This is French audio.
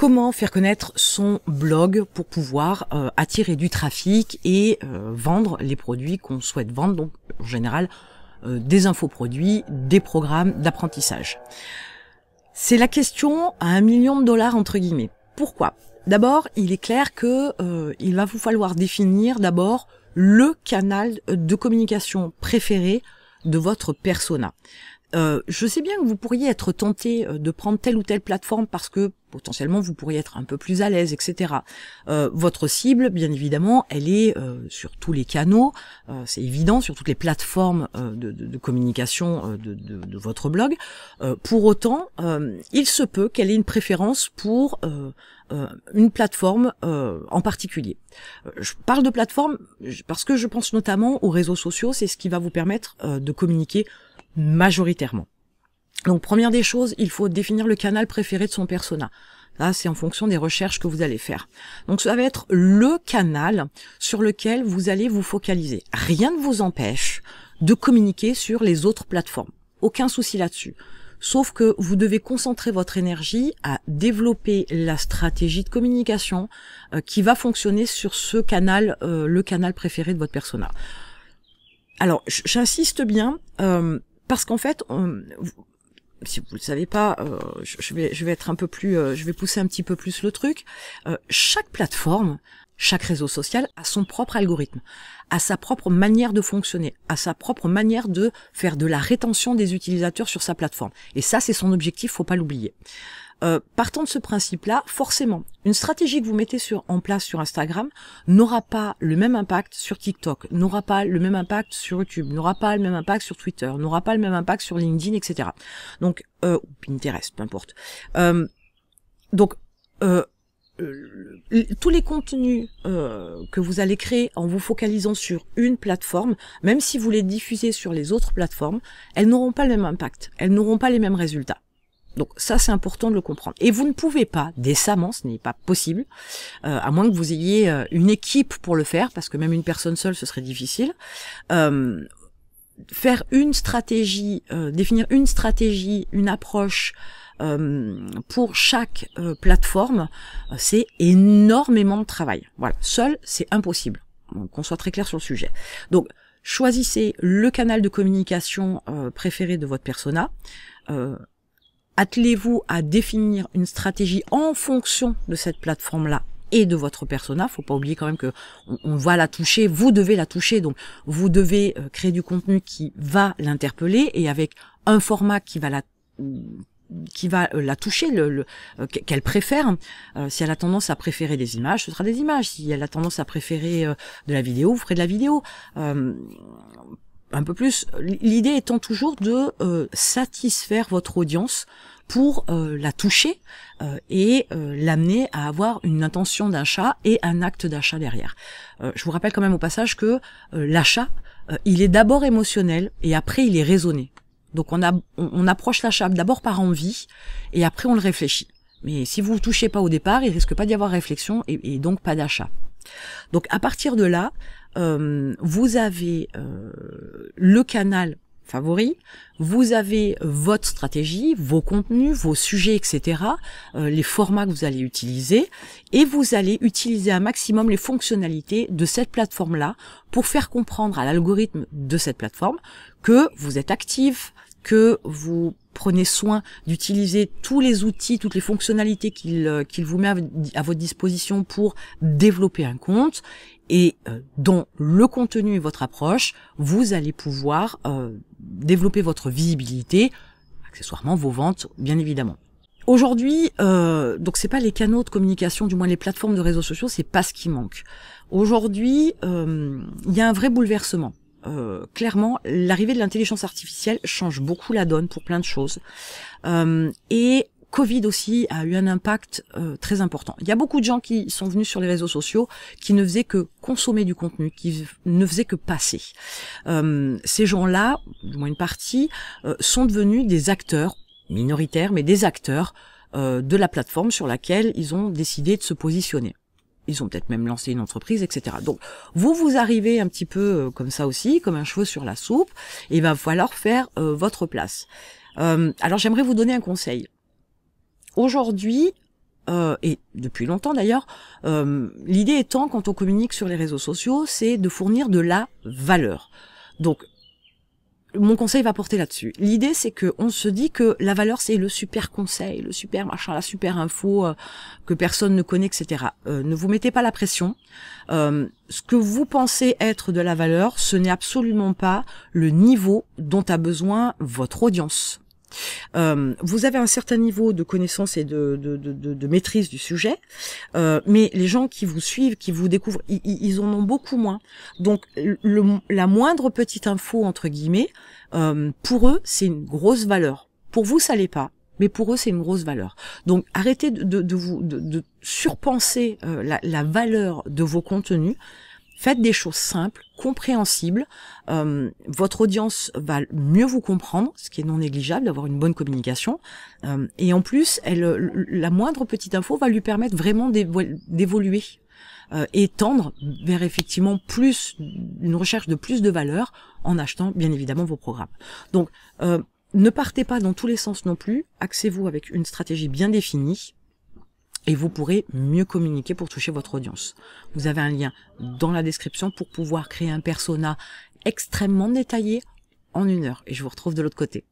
Comment faire connaître son blog pour pouvoir euh, attirer du trafic et euh, vendre les produits qu'on souhaite vendre, donc en général euh, des infoproduits, des programmes d'apprentissage. C'est la question à un million de dollars entre guillemets. Pourquoi D'abord, il est clair que il va vous falloir définir d'abord le canal de communication préféré de votre persona. Euh, je sais bien que vous pourriez être tenté euh, de prendre telle ou telle plateforme parce que potentiellement vous pourriez être un peu plus à l'aise, etc. Euh, votre cible, bien évidemment, elle est sur tous les canaux, c'est évident, sur toutes les plateformes de, communication de, de, votre blog. pour autant, il se peut qu'elle ait une préférence pour une plateforme en particulier. Je parle de plateforme parce que je pense notamment aux réseaux sociaux, c'est ce qui va vous permettre de communiquer majoritairement. Donc première des choses, il faut définir le canal préféré de son persona. Là, c'est en fonction des recherches que vous allez faire. Donc ça va être le canal sur lequel vous allez vous focaliser. Rien ne vous empêche de communiquer sur les autres plateformes. Aucun souci là-dessus. Sauf que vous devez concentrer votre énergie à développer la stratégie de communication euh, qui va fonctionner sur ce canal, euh, le canal préféré de votre persona. Alors, j'insiste bien, euh, parce qu'en fait, si vous ne le savez pas, euh, je, vais, être un peu plus, euh, je vais pousser un petit peu plus le truc. Euh, chaque plateforme, chaque réseau social a son propre algorithme, a sa propre manière de fonctionner, a sa propre manière de faire de la rétention des utilisateurs sur sa plateforme. Et ça, c'est son objectif, faut pas l'oublier euh, partant de ce principe-là, forcément, une stratégie que vous mettez en place sur Instagram n'aura pas le même impact sur TikTok, n'aura pas le même impact sur YouTube, n'aura pas le même impact sur Twitter, n'aura pas le même impact sur LinkedIn, etc. Donc, euh, Pinterest, peu importe. Euh, donc, euh, tous les contenus euh, que vous allez créer en vous focalisant sur une plateforme, même si vous les diffusez sur les autres plateformes, elles n'auront pas le même impact, elles n'auront pas les mêmes résultats. Donc ça, c'est important de le comprendre. Et vous ne pouvez pas, décemment, ce n'est pas possible, euh, à moins que vous ayez euh, une équipe pour le faire, parce que même une personne seule, ce serait difficile. Euh, faire une stratégie, définir une stratégie, une approche pour chaque plateforme, c'est énormément de travail. Voilà, seul, c'est impossible. Qu'on soit très clair sur le sujet. Donc, choisissez le canal de communication préféré de votre persona attelez-vous à définir une stratégie en fonction de cette plateforme-là et de votre persona. Faut pas oublier quand même que on, va la toucher, vous devez la toucher, donc vous devez euh, créer du contenu qui va l'interpeller et avec un format qui va la qui va euh, la toucher, le, euh, qu'elle préfère. si elle a tendance à préférer des images, ce sera des images. Si elle a tendance à préférer de la vidéo, vous ferez de la vidéo un peu plus, l'idée étant toujours de euh, satisfaire votre audience pour euh, la toucher euh, et l'amener à avoir une intention d'achat et un acte d'achat derrière. je vous rappelle quand même au passage que l'achat, il est d'abord émotionnel et après il est raisonné. Donc on, on, approche l'achat d'abord par envie et après on le réfléchit. Mais si vous ne touchez pas au départ, il risque pas d'y avoir réflexion et donc pas d'achat. Donc à partir de là, euh, vous avez euh, le canal favori, vous avez votre stratégie, vos contenus, vos sujets, etc., euh, les formats que vous allez utiliser, et vous allez utiliser un maximum les fonctionnalités de cette plateforme-là pour faire comprendre à l'algorithme de cette plateforme que vous êtes actif, que vous prenez soin d'utiliser tous les outils, toutes les fonctionnalités qu'il euh, vous met à, votre disposition pour développer un compte. Et euh, dont le contenu et votre approche, vous allez pouvoir euh, développer votre visibilité, accessoirement vos ventes, bien évidemment. Aujourd'hui, euh, donc c'est pas les canaux de communication, du moins les plateformes de réseaux sociaux, c'est pas ce qui manque. Aujourd'hui, il y a un vrai bouleversement. Euh, clairement, l'arrivée de l'intelligence artificielle change beaucoup la donne pour plein de choses. Euh, et Covid aussi a eu un impact euh, très important. Il y a beaucoup de gens qui sont venus sur les réseaux sociaux qui ne faisaient que consommer du contenu, qui ne faisaient que passer. ces gens-là, du moins une partie, sont devenus des acteurs minoritaires, mais des acteurs de la plateforme sur laquelle ils ont décidé de se positionner ils ont peut-être même lancé une entreprise, etc. Donc vous vous arrivez un petit peu euh, comme ça aussi, comme un cheveu sur la soupe, et il va falloir faire euh, votre place. Euh, alors j'aimerais vous donner un conseil. Aujourd'hui, et depuis longtemps d'ailleurs, l'idée étant quand on communique sur les réseaux sociaux, c'est de fournir de la valeur. Donc mon conseil va porter là-dessus. L'idée, c'est que on se dit que la valeur, c'est le super conseil, le super machin, la super info euh, que personne ne connaît, etc. Euh, ne vous mettez pas la pression. Euh, ce que vous pensez être de la valeur, ce n'est absolument pas le niveau dont a besoin votre audience. Euh, vous avez un certain niveau de connaissance et de, de, maîtrise du sujet, euh, mais les gens qui vous suivent, qui vous découvrent, ils, en ont beaucoup moins. Donc la moindre petite info, entre guillemets, euh, pour eux, c'est une grosse valeur. Pour vous, ça l'est pas mais pour eux c'est une grosse valeur. Donc arrêtez de, vous de, surpenser la, valeur de vos contenus Faites des choses simples, compréhensibles. Euh, votre audience va mieux vous comprendre, ce qui est non négligeable d'avoir une bonne communication. Euh, et en plus, elle, euh, la moindre petite info va lui permettre vraiment d'évoluer et tendre vers effectivement plus une recherche de plus de valeur en achetant bien évidemment vos programmes. Donc ne partez pas dans tous les sens non plus, axez-vous avec une stratégie bien définie, et vous pourrez mieux communiquer pour toucher votre audience. Vous avez un lien dans la description pour pouvoir créer un persona extrêmement détaillé en une heure. Et je vous retrouve de l'autre côté.